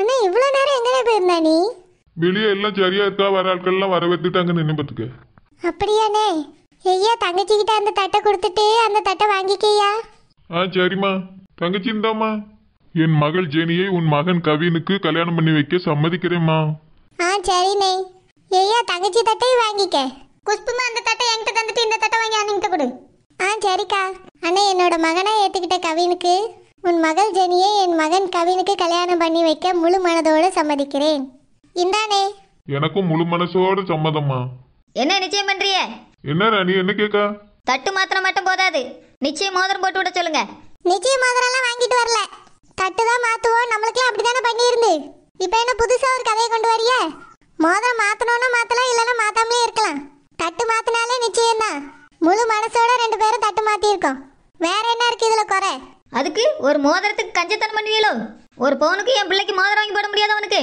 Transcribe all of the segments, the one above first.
அண்ணா இவ்வளோ நேரம் எங்கே போயிருந்தா நீ வெளியே எல்லாம் சரியா இருக்கா வர ஆட்கள்லாம் வரவேற்றுட்டாங்க நின்று பார்த்துக்க அப்படியாண்ணே ஐயா தங்கச்சிக்கிட்ட அந்த தட்டை கொடுத்துட்டு அந்த தட்டை வாங்கிக்கையா ஆ சரிம்மா தங்கச்சி இருந்தாம்மா என் மகள் ஜெனியை உன் மகன் கவினுக்கு கல்யாணம் பண்ணி வைக்க சம்மதிக்கிறேம்மா ஆ சரிண்ணே ஐயா தங்கச்சி தட்டையும் வாங்கிக்க குஷ்புமா அந்த தட்டை என்கிட்ட தந்துட்டு இந்த தட்டை வாங்கி அண்ணிட்ட கொடு ஆ சரிக்கா அண்ணே என்னோட மகனை ஏற்றுக்கிட்ட கவினுக்கு உன் மகள் ஜெனியை என் மகன் கவினுக்கு கல்யாணம் பண்ணி வைக்க முழு மனதோடு சம்மதிக்கிறேன் இந்தானே எனக்கும் முழு மனசோடு சம்மதம்மா என்ன நிச்சயம் பண்றிய என்ன நீ என்ன கேக்க தட்டு மாத்திரம் மட்டும் போதாது நிச்சயம் மோதிரம் போட்டு விட சொல்லுங்க நிச்சயம் மோதிரம் எல்லாம் வாங்கிட்டு வரல தட்டு தான் மாத்துவோம் நம்மளுக்கே அப்படிதானே பண்ணியிருந்து இப்போ என்ன புதுசா ஒரு கதையை கொண்டு வரிய மோதிரம் மாத்தணும்னா மாத்தலாம் இல்லைன்னா மாத்தாமலே இருக்கலாம் தட்டு மாத்தினாலே தான் முழு மனசோட ரெண்டு பேரும் தட்டு இருக்கோம் வேற என்ன இருக்கு இதுல குறை அதுக்கு ஒரு மோதிரத்துக்கு கஞ்சத்தனம் பண்ணுவீங்களோ ஒரு பவுனுக்கு என் பிள்ளைக்கு மோதிரம் வாங்கி போட முடியாது அவனுக்கு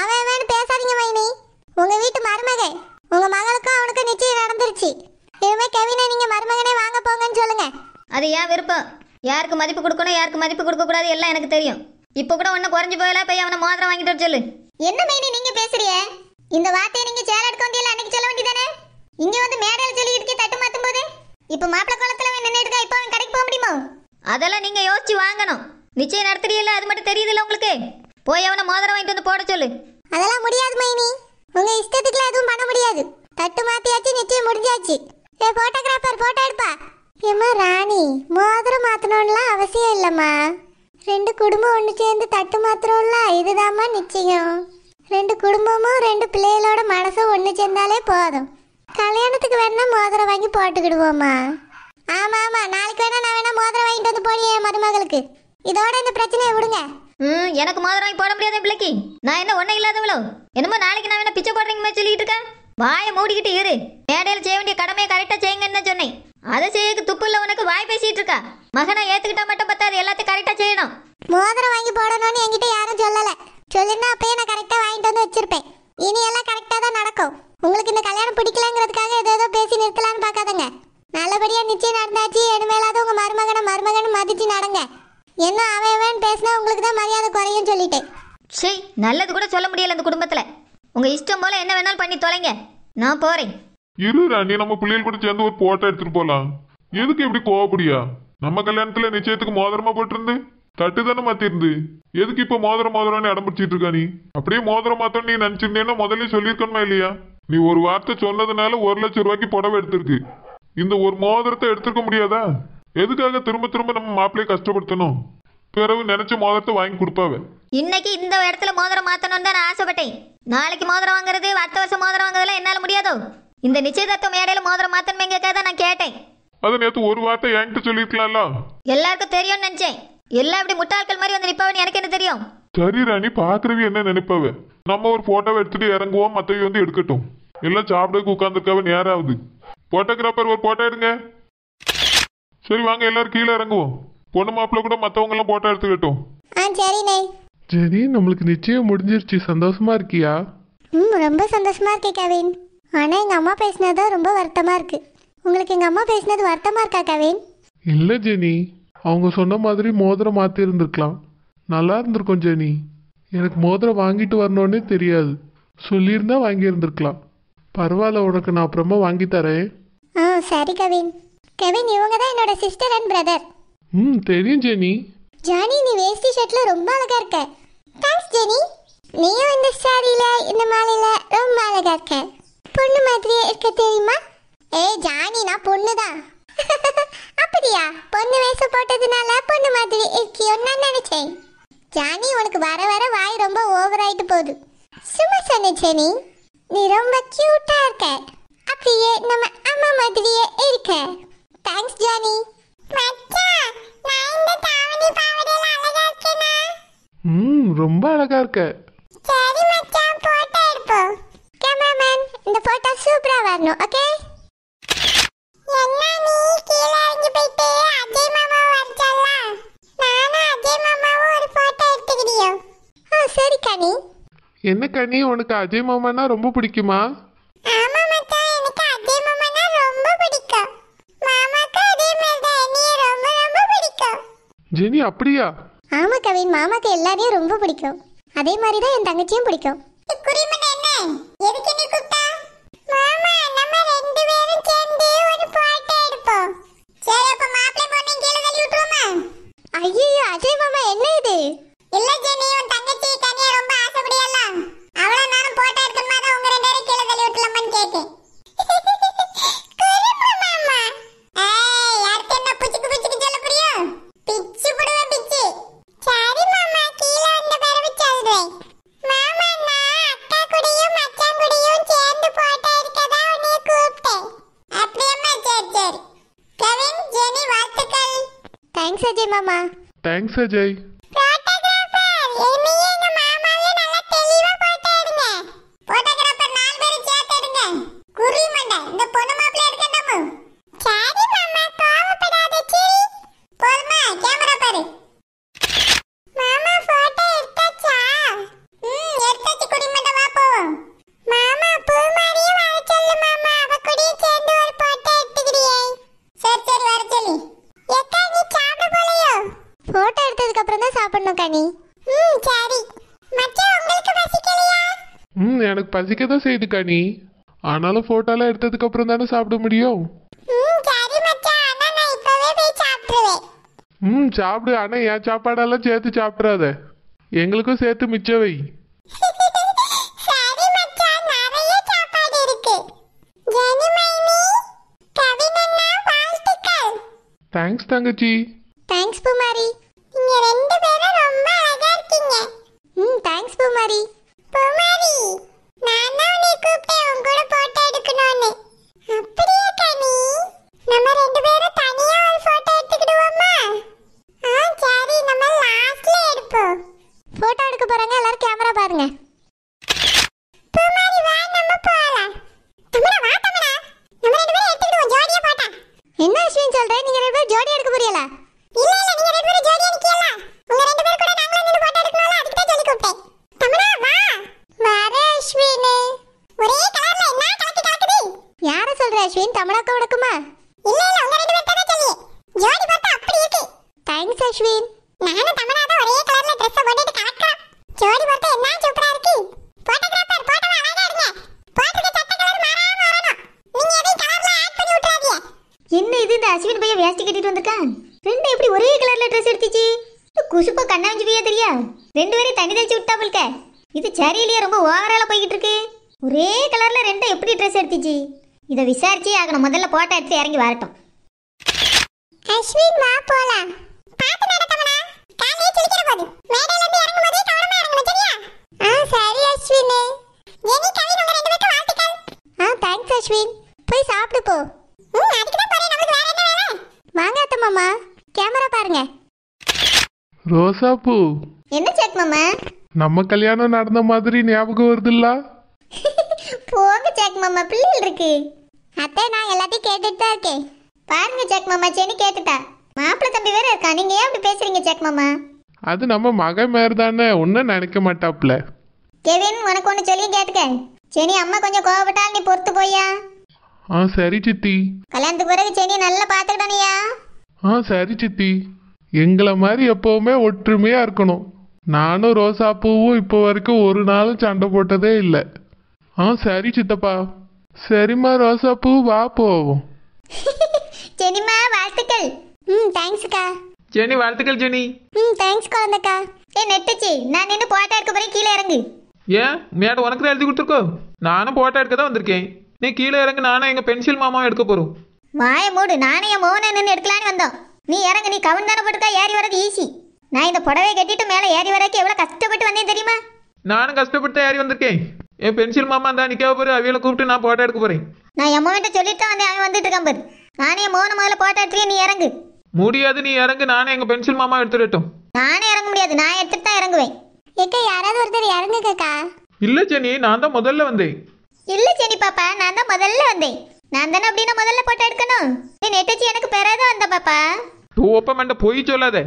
அவன் வேணு பேசாதீங்க மைனி உங்க வீட்டு மருமக உங்க மகளுக்கும் அவனுக்கு நிச்சயம் நடந்துருச்சு இனிமே கவினை நீங்க மருமகனே வாங்க போங்கன்னு சொல்லுங்க அது ஏன் விருப்பம் யாருக்கு மதிப்பு கொடுக்கணும் யாருக்கு மதிப்பு கொடுக்க கூடாது எல்லாம் எனக்கு தெரியும் இப்போ கூட ஒன்னும் குறைஞ்சு போயில போய் அவனை மோதிரம் வாங்கிட்டு சொல்லு என்ன மைனி நீங்க பேசுறிய இந்த வார்த்தையை நீங்க சேல எடுக்க வேண்டிய அன்னைக்கு சொல்ல வேண்டியதானே இங்க வந்து மேடையில் சொல்லி இருக்கே தட்டு மாத்தும் போது இப்ப மாப்பிள்ள குளத்துல நின்றுட்டு இருக்கா இப்போ அவன் கடைக்கு போக முடியுமா அதெல்லாம் நீங்கள் யோசிச்சு வாங்கணும் நிச்சயம் நடத்துறீங்களா அது மட்டும் தெரியுதுல்ல உங்களுக்கு போய் அவனை மோதிரம் வாங்கிட்டு வந்து போட சொல்லு அதெல்லாம் முடியாது மைனி உங்க இஷ்டத்துக்குலாம் எதுவும் பண்ண முடியாது தட்டு மாத்தியாச்சு நிச்சயம் முடிஞ்சாச்சு ஏ போட்டோகிராஃபர் போட்டோ எடுப்பா ஏம்மா ராணி மோதிரம் மாத்தணும்லாம் அவசியம் இல்லைம்மா ரெண்டு குடும்பம் ஒன்று சேர்ந்து தட்டு மாத்திரம்ல இதுதாம்மா நிச்சயம் ரெண்டு குடும்பமும் ரெண்டு பிள்ளைகளோட மனசும் ஒன்று சேர்ந்தாலே போதும் கல்யாணத்துக்கு வேணா மோதிரம் வாங்கி போட்டுக்கிடுவோம்மா ஆமா ஆமா நாளைக்கு வேணா நான் வேணா மோதிரம் வாங்கிட்டு வந்து போனியே மருமகளுக்கு இதோட இந்த பிரச்சனையை விடுங்க ம் எனக்கு மோதிரம் வாங்கி போட முடியாது பிள்ளைக்கு நான் என்ன ஒன்றும் இல்லாதவளோ என்னமோ நாளைக்கு நான் வேணா பிச்சை போடுறீங்க சொல்லிட்டு இருக்கேன் வாயை மூடிக்கிட்டு இரு மேடையில் செய்ய வேண்டிய கடமையை கரெக்டாக செய்யுங்கன்னு சொன்னேன் அதை செய்யக்கு துப்புல உனக்கு வாய் பேசிட்டு இருக்கா மகனை ஏத்துக்கிட்டா மட்டும் பத்தாது எல்லாத்தையும் கரெக்டாக செய்யணும் மோதிரம் வாங்கி போடணும்னு என்கிட்ட யாரும் சொல்லலை சொல்லிருந்தா அப்பயே நான் கரெக்டாக வாங்கிட்டு வந்து வச்சிருப்பேன் இனி எல்லாம் கரெக்டாக தான் நடக்கும் உங்களுக்கு இந்த கல்யாணம் பிடிக்கலங்கிறதுக்காக ஏதோ ஏதோ பேசி நிறுத்தலான்னு பார்க்காதங்க நல்லபடியா நிச்சயம் நடந்தாச்சு இனிமேலாவது உங்க மருமகனை மருமகனை மதிச்சு நடங்க என்ன அவன் பேசினா உங்களுக்கு தான் மரியாதை குறையும் சொல்லிட்டேன் சரி நல்லது கூட சொல்ல முடியல இந்த குடும்பத்துல உங்க இஷ்டம் போல என்ன வேணாலும் பண்ணி தொலைங்க நான் போறேன் இருடா நீ நம்ம பிள்ளைகள் கூட சேர்ந்து ஒரு போட்டோ எடுத்துட்டு போலாம் எதுக்கு இப்படி கோவப்படியா நம்ம கல்யாணத்துல நிச்சயத்துக்கு மோதிரமா போட்டிருந்து தட்டு தானே மாத்திருந்து எதுக்கு இப்ப மோதிரம் மோதிரம்னு இடம் பிடிச்சிட்டு இருக்கா நீ அப்படியே மோதிரம் மாத்தம் நீ நினைச்சிருந்தேன்னா முதல்ல சொல்லியிருக்கணுமா இல்லையா நீ ஒரு வார்த்தை சொன்னதுனால ஒரு லட்சம் ரூபாய்க்கு புடவை எடுத்திருக்கு இந்த ஒரு மோதிரத்தை எடுத்துருக்க முடியாதா எதுக்காக திரும்ப திரும்ப நம்ம மாப்பிள்ளைய கஷ்டப்படுத்தணும் பிறகு நினைச்ச மோதிரத்தை வாங்கி கொடுப்பாவ இன்னைக்கு இந்த இடத்துல மோதிரம் மாத்தணும் தான் நான் ஆசைப்பட்டேன் நாளைக்கு மோதிரம் வாங்குறது அடுத்த வருஷம் மோதிரம் வாங்குறதுலாம் என்னால முடியாதோ இந்த நிச்சயதார்த்த மேடையில மோதிரம் மாத்தணுமேங்கக்காக தான் நான் கேட்டேன் அது நேத்து ஒரு வார்த்தை என்கிட்ட சொல்லிருக்கலாம்ல எல்லாருக்கும் தெரியும்னு நினைச்சேன் எல்லாம் இப்படி முட்டாள்கள் மாதிரி வந்து நிப்பாவன்னு எனக்கு என்ன தெரியும் சரி ராணி பாக்குறவி என்ன நினைப்பாவ நம்ம ஒரு போட்டோவை எடுத்துட்டு இறங்குவோம் மத்தவி வந்து எடுக்கட்டும் எல்லாம் சாப்பிட உட்காந்துருக்காவ நேரம் ஆகுது போட்டோகிராஃபர் ஒரு போட்டோ எடுங்க சரி வாங்க எல்லாரும் கீழே இறங்குவோம் பொண்ணு மாப்பிள்ள கூட மத்தவங்க எல்லாம் போட்டோ எடுத்துக்கிட்டோம் ஜெனி நம்மளுக்கு நிச்சயம் முடிஞ்சிருச்சு சந்தோஷமா இருக்கியா ம் ரொம்ப சந்தோஷமா இருக்கே கவின் ஆனா எங்க அம்மா பேசினதா ரொம்ப வருத்தமா இருக்கு உங்களுக்கு எங்க அம்மா பேசினது வருத்தமா இருக்கா கவின் இல்லை ஜெனி அவங்க சொன்ன மாதிரி மோதிரம் மாற்றி இருந்திருக்கலாம் நல்லா இருந்திருக்கும் ஜெனி எனக்கு மோதிரம் வாங்கிட்டு வரணுன்னே தெரியாது சொல்லியிருந்தா இருந்திருக்கலாம் பரவாயில்ல உனக்கு நான் அப்புறமா வாங்கி தரேன் ஆ சரி கவின் கவின் இவங்க தான் என்னோட சிஸ்டர் அண்ட் பிரதர் ம் தெரியும் ஜெனி ஜானி நீ வேஷ்டி ஷர்ட்ல ரொம்ப அழகா இருக்க தேங்க்ஸ் ஜெனி நீயும் இந்த சாரியில இந்த மாலையில ரொம்ப அழகா இருக்க பொண்ணு மாதிரியே இருக்க தெரியுமா ஏய் ஜானி நான் பொண்ணு தான் அப்படியா பொண்ணு வேஷம் போட்டதுனால பொண்ணு மாதிரி இருக்கியோன்னு நான் நினைச்சேன் ஜானி உனக்கு வர வர வாய் ரொம்ப ஓவர் ஆயிட்டு போகுது சும்மா சொன்னேன் ஜெனி நீ ரொம்ப கியூட்டா இருக்க அப்படியே நம்ம அம்மா மாதிரியே இருக்க தேங்க்ஸ் ஜானி ரொம்ப அழகா இருக்க சரி மச்சான் போட்டோ எடுப்போம் கேமராமேன் இந்த போட்டோ சூப்பரா வரணும் ஓகே என்ன நீ கீழ இறங்கி போயிட்டு அஜய் மாமா வரச்சல்ல நானும் அஜய் மாமாவும் ஒரு போட்டோ எடுத்துக்கிறியோ ஆ சரி கனி என்ன கனி உனக்கு அஜய் மாமானா ரொம்ப பிடிக்குமா ஜெனி அப்படியா ஆமா கவின் மாமாக்கு எல்லாரையும் ரொம்ப பிடிக்கும் அதே மாதிரி தான் என் தங்கச்சியும் பிடிக்கும் अजय मामा थैंक्स अजय மட்டும் தான் சாப்பிடணும் கனி ம் சரி மச்சான் உங்களுக்கு பசிக்கலையா ம் எனக்கு பசிக்க தான் செய்யுது கனி ஆனாலும் போட்டோலாம் எடுத்ததுக்கு அப்புறம் தானே சாப்பிட முடியும் ம் சரி மச்சான் ஆனா நான் இப்பவே போய் சாப்பிடுவேன் ம் சாப்பிடு ஆனா ஏன் சாப்பாடெல்லாம் சேர்த்து சாப்பிடாத எங்களுக்கும் சேர்த்து மிச்சம் வை சரி தேங்க்ஸ் தங்கச்சி ரெண்டு பேரும் தண்ணி தெளிச்சு விட்டா புல்க இது சரியிலேயே ரொம்ப ஓவரால போய்கிட்டு இருக்கு ஒரே கலர்ல ரெண்டும் எப்படி ட்ரெஸ் எடுத்துச்சு இதை விசாரிச்சு ஆகணும் முதல்ல போட்டோ எடுத்து இறங்கி வரட்டும் அஸ்வின் வா போலாம் சரியா ஆ சரி ஆ தேங்க்ஸ் அஸ்வின் போய் சாப்பிடு போ வாங்க கேமரா பாருங்க ரோசா பூ என்ன செக் மாமா நம்ம கல்யாணம் நடந்த மாதிரி ஞாபகம் வருதுல்ல போங்க செக் மாமா பிள்ளைகள் இருக்கு அத்தை நான் எல்லாத்தையும் கேட்டுட்டு தான் இருக்கேன் பாருங்க செக் மாமா சென்னு கேட்டுட்டா மாப்பிள்ள தம்பி வேற இருக்கா நீங்க ஏன் அப்படி பேசுறீங்க செக் மாமா அது நம்ம மகன் மேர் தானே ஒன்றும் நினைக்க மாட்டாப்ல கெவின் உனக்கு ஒன்று சொல்லி கேட்டுக்க செனி அம்மா கொஞ்சம் கோவப்பட்டால் நீ பொறுத்து போய்யா ஆ சரி சித்தி கல்யாணத்துக்கு பிறகு செனி நல்லா பார்த்துக்கிட்டானியா ஆ சரி சித்தி எங்களை மாதிரி எப்பவுமே ஒற்றுமையா இருக்கணும் நானும் ரோசாப்பூவும் இப்போ வரைக்கும் ஒரு நாளும் சண்டை போட்டதே இல்லை ஆ சரி சித்தப்பா சரிம்மா ரோசாப்பூ வா போவோம் ஜெனிமா வாழ்த்துக்கள் ம் தேங்க்ஸ் அக்கா ஜெனி வாழ்த்துக்கள் ஜெனி ம் தேங்க்ஸ் குழந்தைக்கா ஏ நெட்டச்சி நான் நின்று போட்டா எடுக்க போறேன் கீழே இறங்கு ஏன் மேடம் உனக்கு தான் எழுதி கொடுத்துருக்கோ நானும் போட்டா எடுக்க தான் வந்திருக்கேன் நீ கீழே இறங்கு நானும் எங்கள் பென்சில் மாமாவும் எடுக்க போகிறோம் மாய மூடு நானே என் மோகனை நின்று எடுக்கலான்னு வந்தோம் நீ இறங்கு நீ கவுன் தானே போட்டுக்கா ஏறி வர்றது ஈஸி நான் இந்த புடவை கட்டிட்டு மேலே ஏறி வரைக்கும் எவ்வளோ கஷ்டப்பட்டு வந்தேன் தெரியுமா நானும் கஷ்டப்பட்டு ஏறி வந்திருக்கேன் என் பென்சில் மாமா தான் நிக்க போற அவியலை கூப்பிட்டு நான் போட்டோ எடுக்க போறேன் நான் என் கிட்ட சொல்லிட்டு தான் வந்தேன் அவன் வந்துட்டு இருக்கான் பாரு நானே மோன முதல்ல போட்டோ எடுத்துக்கேன் நீ இறங்கு முடியாது நீ இறங்கு நானே எங்கள் பென்சில் மாமா எடுத்துடட்டும் நானே இறங்க முடியாது நான் எடுத்துட்டு தான் இறங்குவேன் ஏக்கா யாராவது ஒருத்தர் இறங்குக்கா இல்லை ஜெனி நான் தான் முதல்ல வந்தேன் இல்லை ஜெனி பாப்பா நான் தான் முதல்ல வந்தேன் நான் தானே அப்படின்னா முதல்ல போட்டோ எடுக்கணும் நீ நெட்டச்சி எனக்கு பெறாத வந்த பாப்பா தூ மண்ட போய் சொல்லாத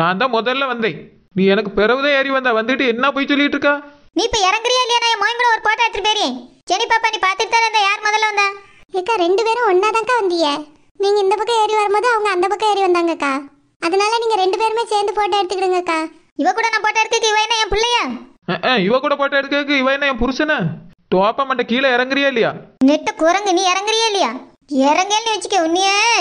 நான் தான் முதல்ல வந்தேன் நீ எனக்கு பிறவுதே ஏறி வந்தா வந்துட்டு என்ன போய் சொல்லிட்டு இருக்கா நீ இப்ப இறங்குறியா இல்லையா நான் என் ஒரு போட்டோ எடுத்துட்டு போயிறேன் சரி பாப்பா நீ பாத்துட்டு தான் அந்த யார் முதல்ல வந்தா ஏக்கா ரெண்டு பேரும் ஒன்னாதான்க்கா வந்தீங்க நீங்க இந்த பக்கம் ஏறி வரும்போது அவங்க அந்த பக்கம் ஏறி வந்தாங்கக்கா அதனால நீங்க ரெண்டு பேருமே சேர்ந்து போட்டோ எடுத்துக்கிடுங்கக்கா இவ கூட நான் போட்டோ எடுக்க இவ என்ன என் பிள்ளையா இவ கூட போட்டோ எடுக்க இவ என்ன என் புருஷனா தோப்பா மண்ட கீழே இறங்குறியா இல்லையா நெட்ட குரங்கு நீ இறங்குறியா இல்லையா இறங்கேன்னு வச்சுக்க உன்னியே